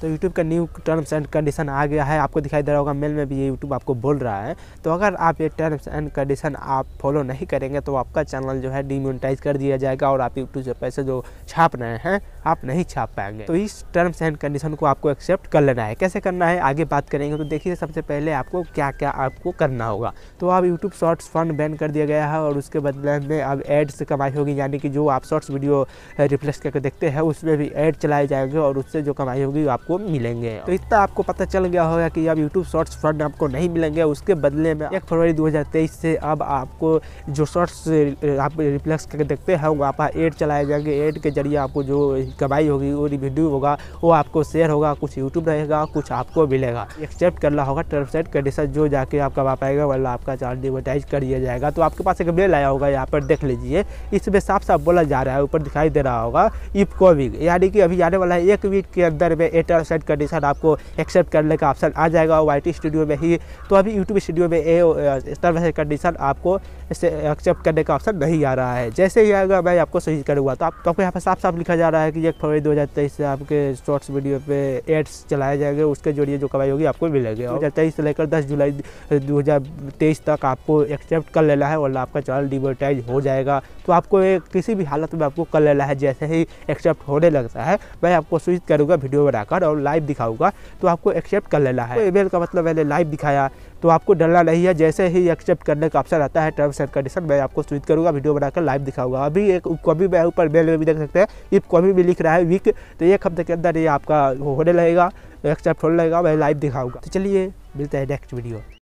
तो यूट्यूब का new terms and condition आ गया है आपको दिखाई दे रहा होगा मेल में भी ये यूट्यूब आपको बोल रहा है तो अगर आप ये टर्म्स एंड कंडीशन आप फॉलो नहीं करेंगे तो आपका चैनल जो है डिमोनिटाइज कर दिया जाएगा और आप यूट्यूब से पैसे जो छाप रहे हैं आप नहीं छाप पाएंगे तो इस टर्म्स एंड कंडीशन को आपको एक्सेप्ट कर लेना है कैसे करना है आगे बात करेंगे तो देखिए सबसे पहले आपको क्या क्या आपको करना होगा तो आप यूट्यूब शॉर्ट्स फंड बैन कर दिया गया है और उसके बदले में अब एड्स कमाई होगी यानी कि जो आप शॉर्ट्स वीडियो रिफ्लेक्स करके देखते हैं उसमें भी एड चलाए जाएंगे और उससे जो कमाई होगी आप आपको मिलेंगे तो इतना आपको पता चल गया होगा कि अब यूट्यूब शॉर्ट्स फंड आपको नहीं मिलेंगे उसके बदले में एक फरवरी 2023 से अब आपको जो शॉर्ट्स आप रिफ्लेक्स करके देखते हैं आप एड चलाए जाएंगे एड के जरिए आपको जो कमाई होगी वो रिव्यू होगा वो आपको शेयर होगा कुछ यूट्यूब रहेगा कुछ आपको मिलेगा एक्सेप्ट करना होगा टर्म्स एंड कंडीशन जो जाके आप कमा पाएगा वाला आपका चार्ज डिवर्टाइज कर दिया जाएगा तो आपके पास एक मेल आया होगा यहाँ पर देख लीजिए इसमें साफ साफ बोला जा रहा है ऊपर दिखाई दे रहा होगा इफकोविक यानी कि अभी आने वाला है एक वीक के अंदर में एयरटेल टेम्परेचर सेट कंडीशन आपको एक्सेप्ट करने का ऑप्शन आ जाएगा वाई स्टूडियो में ही तो अभी यूट्यूब स्टूडियो में ए इस तरह से कंडीशन आपको एक्सेप्ट करने का ऑप्शन नहीं आ रहा है जैसे ही आएगा मैं आपको सही करूँगा तो आप तो आपको यहाँ पर साफ साफ लिखा जा रहा है कि एक फरवरी दो हज़ार तेईस से आपके शॉर्ट्स वीडियो पे एड्स चलाए जाएंगे उसके जरिए जो कमाई होगी आपको मिलेगी दो हज़ार तेईस से लेकर दस जुलाई दो हज़ार तेईस तक आपको एक्सेप्ट कर लेना है और आपका चैनल डिवर्टाइज हो जाएगा तो आपको किसी भी हालत में आपको कर लेना है जैसे ही एक्सेप्ट होने लगता है मैं आपको स्विच करूँगा वीडियो बनाकर और लाइव दिखाऊंगा तो आपको एक्सेप्ट कर लेना है ईमेल का मतलब मैंने लाइव दिखाया तो आपको डरना नहीं है जैसे ही एक्सेप्ट करने का ऑप्शन आता है टर्म्स एंड कंडीशन मैं आपको स्विच करूँगा वीडियो बनाकर लाइव दिखाऊंगा अभी एक कॉपी मैं ऊपर मेल में भी देख सकते हैं इप कॉपी भी लिख रहा है वीक तो एक हफ्ते के अंदर ये आपका होने लगेगा एक्सेप्ट होने लगेगा मैं लाइव दिखाऊंगा तो चलिए मिलते हैं नेक्स्ट वीडियो